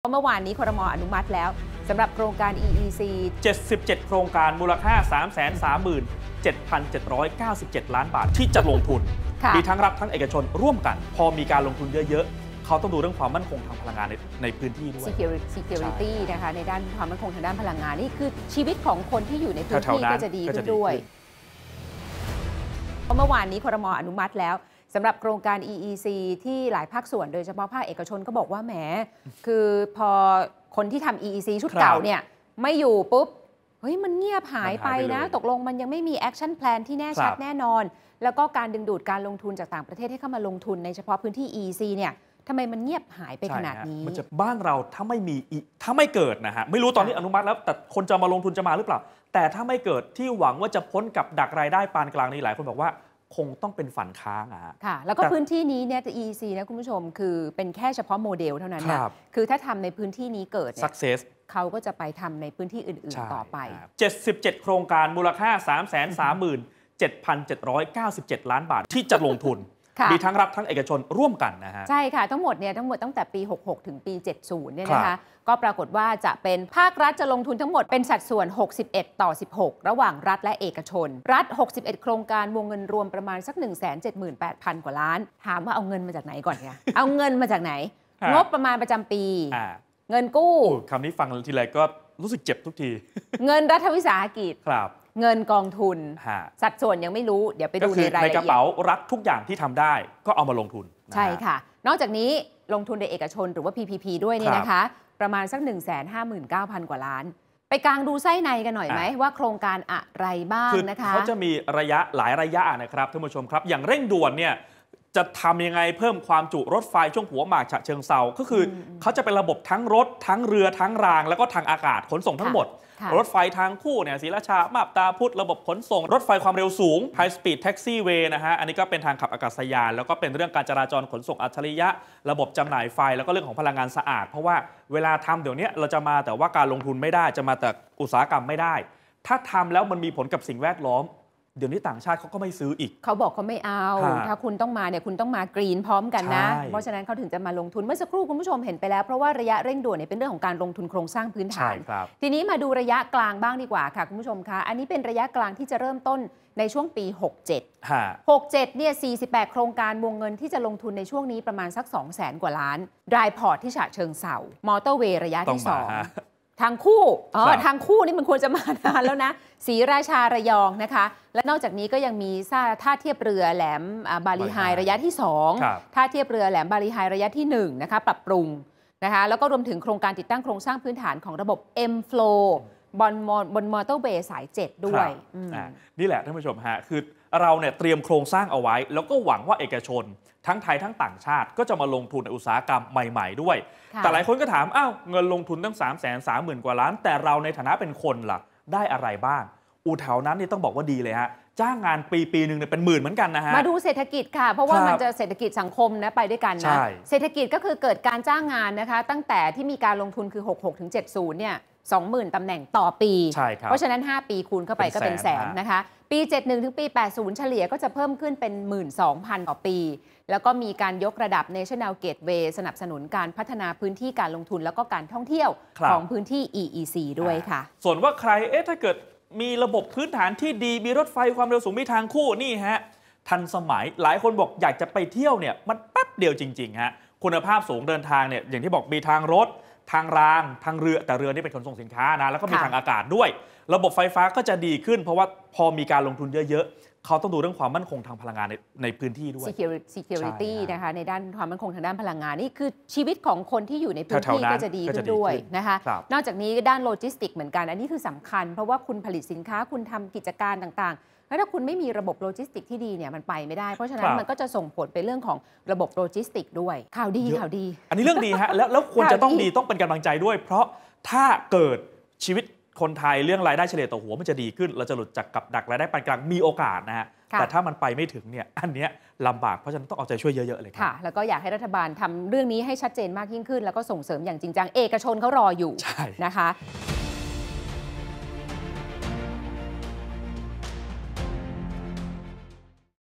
เมื่อวานนี้ครมอนุมัติแล้วสำหรับโครงการ EEC 77 โครงการมูลค่า 337,797 ล้านบาทที่จะลงทุน มีทั้งรับทั้งเอกชนร่วมกัน พอมีการลงทุนเยอะ ๆ เขาต้องดูเรื่องความมั่นคงทางพลังงานในในพื้นที่ด้วย security นะคะ ในด้านความมั่นคงทางด้านพลังงานนี่คือชีวิตของคนที่อยู่ในพื้นที่ก็จะดีขึ้นด้วยเมื่อวานนี้ครมอนุมัติแล้วสำหรับโครงการ EEC ที่หลายภาคส่วนโดยเฉพาะภาคเอกชนก็บอกว่าแหม คือพอคนที่ทำ EEC ชุดเก่าเนี่ยไม่อยู่ปุ๊บ เฮ้ยมันเงียบหายไปนะ ตกลงมันยังไม่มีแอคชั่นแพลนที่แน่ชัดแน่นอน แล้วก็การดึงดูดการลงทุนจากต่างประเทศ ให้เข้ามาลงทุนในเฉพาะพื้นที่ EEC เนี่ยทำไมมันเงียบหายไปขนาดนี้ มันจะบ้านเราถ้าไม่มีถ้าไม่เกิดนะฮะไม่รู้ตอนนี้อนุมัติแล้ว แต่คนจะมาลงทุนจะมาหรือเปล่า แต่ถ้าไม่เกิดที่หวังว่าจะพ้นกับดักรายได้ปานกลางนี่หลายคนบอกว่าคงต้องเป็นฝันค้างอะค่ะ แล้วก็พื้นที่นี้เนี่ย EEC นะคุณผู้ชม คือเป็นแค่เฉพาะโมเดลเท่านั้นนะคือถ้าทำในพื้นที่นี้เกิด success เขาก็จะไปทำในพื้นที่อื่นๆ ต่อไป 77 โครงการมูลค่า 3 3 7 7 9 7 ล้านบาทที่จะลงทุนมีทั้งรัฐทั้งเอกชนร่วมกันนะฮะ ใช่ค่ะ ทั้งหมดเนี่ยทั้งหมดตั้งแต่ปี 66 ถึงปี 70 เนี่ยนะคะก็ปรากฏว่าจะเป็นภาครัฐจะลงทุนทั้งหมดเป็นสัดส่วน 61 ต่อ 16 ระหว่างรัฐและเอกชน รัฐ 61 โครงการวงเงินรวมประมาณสัก 178,000 กว่าล้านถามว่าเอาเงินมาจากไหนก่อนเนี่ยเอาเงินมาจากไหนงบประมาณประจำปีเงินกู้คำนี้ฟังทีไรก็รู้สึกเจ็บทุกที เงินรัฐวิสาหกิจครับเงินกองทุน สัดส่วนยังไม่รู้ เดี๋ยวไปดูในรายละกระเอียดเป๋ารักทุกอย่างที่ทำได้ก็เอามาลงทุน ใช่ค่ะ นอกจากนี้ลงทุนในเอกชนหรือว่า PPP ด้วยนี่นะคะประมาณสัก 1 5 9 0 0 0กว่าล้าน ไปกลางดูไส้ในกันหน่อยไหม ว่าโครงการอะไรบ้างนะคะเขาจะมีระยะหลายระยะนะครับท่านผู้ชมครับ อย่างเร่งด่วนเนี่ยจะทำยังไงเพิ่มความจุรถไฟช่วงหัวหมากฉะเชิงเซา ก็คือเขาจะเป็นระบบทั้งรถ ทั้งเรือทั้งรางแล้วก็ทางอากาศขนส่งทั้งหมด รถไฟทางคู่เนี่ยศรีราชามาบตาพุทธระบบขนส่ง รถไฟความเร็วสูง High Speed Taxiway นะฮะ อันนี้ก็เป็นทางขับอากาศยาน แล้วก็เป็นเรื่องการจราจรขนส่งอัจฉริยะ ระบบจำหน่ายไฟแล้วก็เรื่องของพลังงานสะอาด เพราะว่าเวลาทำเดี๋ยวนี้เราจะมาแต่ว่าการลงทุนไม่ได้จะมาแต่อุตสาหกรรมไม่ได้ ถ้าทำแล้วมันมีผลกับสิ่งแวดล้อมเดี๋ยวนี้ต่างชาติเขาก็ไม่ซื้ออีก เขาบอกเขาไม่เอา ถ้าคุณต้องมาเนี่ยคุณต้องมากรีนพร้อมกันนะ เพราะฉะนั้นเขาถึงจะมาลงทุน เมื่อสักครู่คุณผู้ชมเห็นไปแล้วเพราะว่าระยะเร่งด่วนเนี่ยเป็นเรื่องของการลงทุนโครงสร้างพื้นฐาน ทีนี้มาดูระยะกลางบ้างดีกว่าค่ะคุณผู้ชมคะ อันนี้เป็นระยะกลางที่จะเริ่มต้นในช่วงปี 67 67 เนี่ย 48 โครงการวงเงินที่จะลงทุนในช่วงนี้ประมาณสัก 2 0 0 0 0 0กว่าล้านดรายพอร์ตที่ฉะเชิงเซามอเตอร์เวย์ระยะที่2ทางคู่ อ๋อทางคู่นี่มันควรจะมานานแล้วนะ สีราชาระยองนะคะ และนอกจากนี้ก็ยังมีท่าเทียบเรือแหลมบาลีไฮระยะที่ 2 ท่าเทียบเรือแหลมบาลีไฮระยะที่1นะคะปรับปรุงนะคะ แล้วก็รวมถึงโครงการติดตั้งโครงสร้างพื้นฐานของระบบ M-Flow บนมอบนมอเตอร์เวย์สาย 7 ด้วย นี่แหละท่านผู้ชมฮะ คือเราเนี่ยเตรียมโครงสร้างเอาไว้ แล้วก็หวังว่าเอกชนทั้งไทยทั้งต่างชาติก็จะมาลงทุนในอุตสาหกรรมใหม่ๆด้วย แต่หลายคนก็ถามอ้าวเงินลงทุนตั้ง3หมื่นกว่าล้าน แต่เราในฐานะเป็นคนล่ะ ได้อะไรบ้าง อูแถวนั้นนี่ต้องบอกว่าดีเลยฮะจ้างงานปีปีหนึ่งเนี่ยเป็นหมื่นเหมือนกันนะฮะ มาดูเศรษฐกิจค่ะ เพราะว่ามันจะเศรษฐกิจสังคมนะไปด้วยกันนะเศรษฐกิจก็คือเกิดการจ้างงานนะคะ ตั้งแต่ที่มีการลงทุนคือ 66ถึง70เนี่ย20,000ตำแหน่งต่อปี เพราะฉะนั้น 5 ปีคูณเข้าไปก็เป็นแสนนะคะปี 71 ถึงปี 80 เฉลี่ยก็จะเพิ่มขึ้นเป็น 12,000 ต่อปี แล้วก็มีการยกระดับ National Gateway สนับสนุนการพัฒนาพื้นที่การลงทุนแล้วก็การท่องเที่ยวของพื้นที่ EEC ด้วยค่ะ ส่วนว่าใครเอ๊ะถ้าเกิดมีระบบพื้นฐานที่ดีมีรถไฟความเร็วสูงมีทางคู่นี่ฮะทันสมัยหลายคนบอกอยากจะไปเที่ยวเนี่ยมันแป๊บเดียวจริงๆฮะคุณภาพสูงเดินทางเนี่ยอย่างที่บอกมีทางรถ ทางราง ทางเรือแต่เรือนี่เป็นขนส่งสินค้านะแล้วก็มีทางอากาศด้วย ระบบไฟฟ้าก็จะดีขึ้นเพราะว่าพอมีการลงทุนเยอะเขาต้องดูเรื่องความมั่นคงทางพลังงานในในพื้นที่ด้วย security Security นะคะในด้านความมั่นคงทางด้านพลังงานนี่คือชีวิตของคนที่อยู่ในพื้นที่ก็จะดีขึ้นด้วยนะคะคนอกจากนี้ด้านโลจิสติกเหมือนกัน อันนี้คือสำคัญ เพราะว่าคุณผลิตสินค้าคุณทำกิจการต่างๆ แล้วถ้าคุณไม่มีระบบโลจิสติกที่ดีเนี่ยมันไปไม่ได้เพราะฉะนั้นมันก็จะส่งผลไปเรื่องของระบบโลจิสติกด้วยข่าวดีข่าวดีอันนี้เรื่องดีฮะแล้วแล้วควรจะต้องดีต้องเป็นกำลังใจด้วย เพราะถ้าเกิดชีวิตคนไทยเรื่องรายได้เฉลี่ยต่อหัวมันจะดีขึ้นเราจะหลุดจากกับดักรายได้ปานกลางมีโอกาสนะฮะ แต่ถ้ามันไปไม่ถึงเนี่ยอันเนี้ยลำบากเพราะฉะนั้นต้องเอาใจช่วยเยอะๆเลยค่ะ แล้วก็อยากให้รัฐบาลทำเรื่องนี้ให้ชัดเจนมากยิ่งขึ้น แล้วก็ส่งเสริมอย่างจริงจัง เอกชนเขารออยู่นะคะ